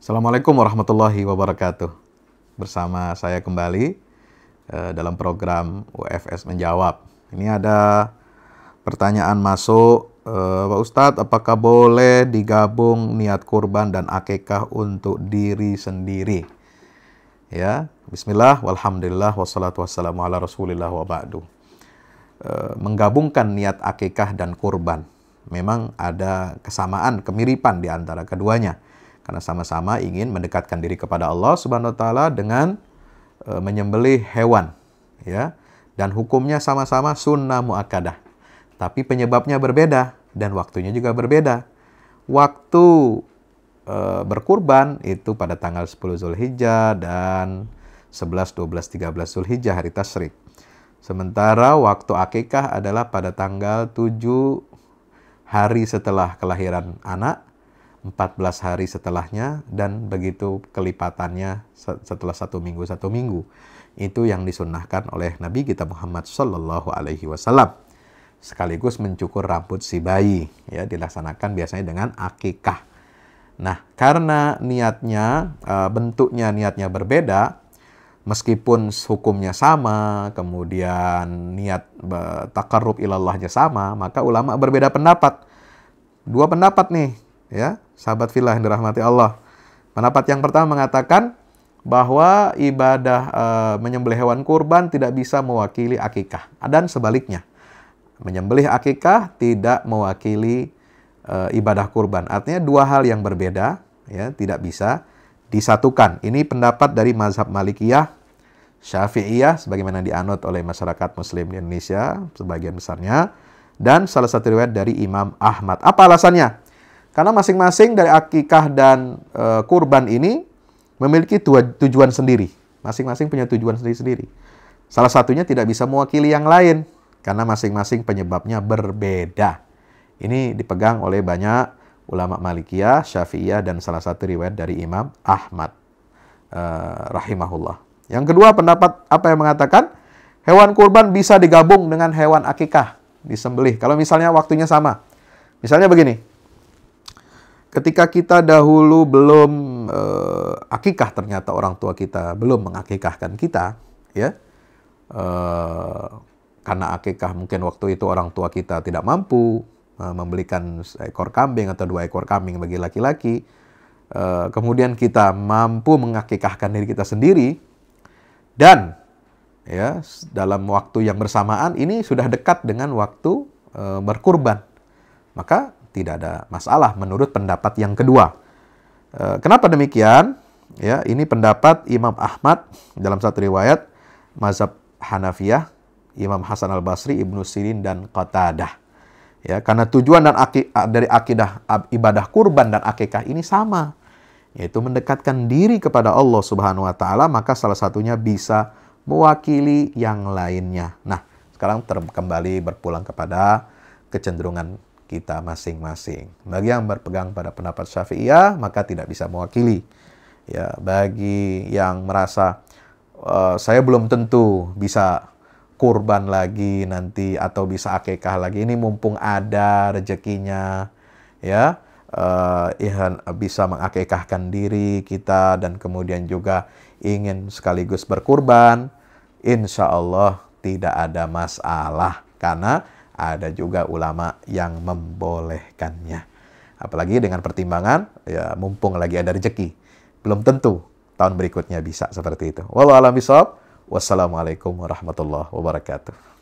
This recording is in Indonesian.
Assalamualaikum warahmatullahi wabarakatuh. Bersama saya kembali eh, dalam program UFS menjawab. Ini ada pertanyaan masuk, eh, Pak Ustadz, apakah boleh digabung niat kurban dan akekah untuk diri sendiri? Ya, Bismillah, walhamdulillah, wassalatu wassalamu ala rasulillah wa ba'du. Eh, menggabungkan niat akikah dan kurban. Memang ada kesamaan, kemiripan di antara keduanya. Karena sama-sama ingin mendekatkan diri kepada Allah Subhanahu wa taala dengan e, menyembelih hewan, ya. Dan hukumnya sama-sama sunnah muakkadah. Tapi penyebabnya berbeda dan waktunya juga berbeda. Waktu e, berkurban itu pada tanggal 10 Zulhijjah dan 11, 12, 13 Zulhijjah hari Tasrik Sementara waktu akikah adalah pada tanggal 7 hari setelah kelahiran anak, 14 hari setelahnya, dan begitu kelipatannya setelah satu minggu, satu minggu. Itu yang disunnahkan oleh Nabi kita Muhammad Sallallahu Alaihi Wasallam. Sekaligus mencukur rambut si bayi, ya dilaksanakan biasanya dengan akikah. Nah, karena niatnya, eh, bentuknya niatnya berbeda, meskipun hukumnya sama, kemudian niat takarrub ilallahnya sama, maka ulama berbeda pendapat. Dua pendapat nih, ya, sahabat filah yang dirahmati Allah. Pendapat yang pertama mengatakan bahwa ibadah e, menyembelih hewan kurban tidak bisa mewakili akikah dan sebaliknya. Menyembelih akikah tidak mewakili e, ibadah kurban. Artinya dua hal yang berbeda ya, tidak bisa disatukan. Ini pendapat dari mazhab Malikiyah Syafi'iyah sebagaimana dianut oleh masyarakat muslim di Indonesia sebagian besarnya dan salah satu riwayat dari Imam Ahmad. Apa alasannya? Karena masing-masing dari akikah dan e, kurban ini memiliki tujuan sendiri. Masing-masing punya tujuan sendiri-sendiri. Salah satunya tidak bisa mewakili yang lain karena masing-masing penyebabnya berbeda. Ini dipegang oleh banyak ulama Malikiyah, Syafi'iyah dan salah satu riwayat dari Imam Ahmad uh, rahimahullah. Yang kedua, pendapat apa yang mengatakan hewan kurban bisa digabung dengan hewan akikah disembelih. Kalau misalnya waktunya sama. Misalnya begini. Ketika kita dahulu belum e, akikah ternyata orang tua kita belum mengakikahkan kita, ya. E, karena akikah mungkin waktu itu orang tua kita tidak mampu e, membelikan seekor kambing atau dua ekor kambing bagi laki-laki. Uh, kemudian kita mampu mengakikahkan diri kita sendiri, dan ya dalam waktu yang bersamaan ini sudah dekat dengan waktu e, berkurban. Maka tidak ada masalah menurut pendapat yang kedua. E, kenapa demikian? Ya, ini pendapat Imam Ahmad dalam satu riwayat mazhab Hanafiyah, Imam Hasan Al-Basri, Ibnu Sirin dan Qatadah. Ya, karena tujuan dan dari akidah ibadah kurban dan akikah ini sama yaitu mendekatkan diri kepada Allah Subhanahu wa taala, maka salah satunya bisa mewakili yang lainnya. Nah, sekarang kembali berpulang kepada kecenderungan kita masing-masing. Bagi yang berpegang pada pendapat Syafi'iyah, maka tidak bisa mewakili. Ya, bagi yang merasa e, saya belum tentu bisa kurban lagi nanti atau bisa akekah lagi ini mumpung ada rezekinya ya uh, ihan eh, bisa mengakekahkan diri kita dan kemudian juga ingin sekaligus berkurban, insya Allah tidak ada masalah karena ada juga ulama yang membolehkannya. Apalagi dengan pertimbangan, ya mumpung lagi ada rezeki. Belum tentu tahun berikutnya bisa seperti itu. Wallahualam bisawab. Wassalamualaikum warahmatullahi wabarakatuh.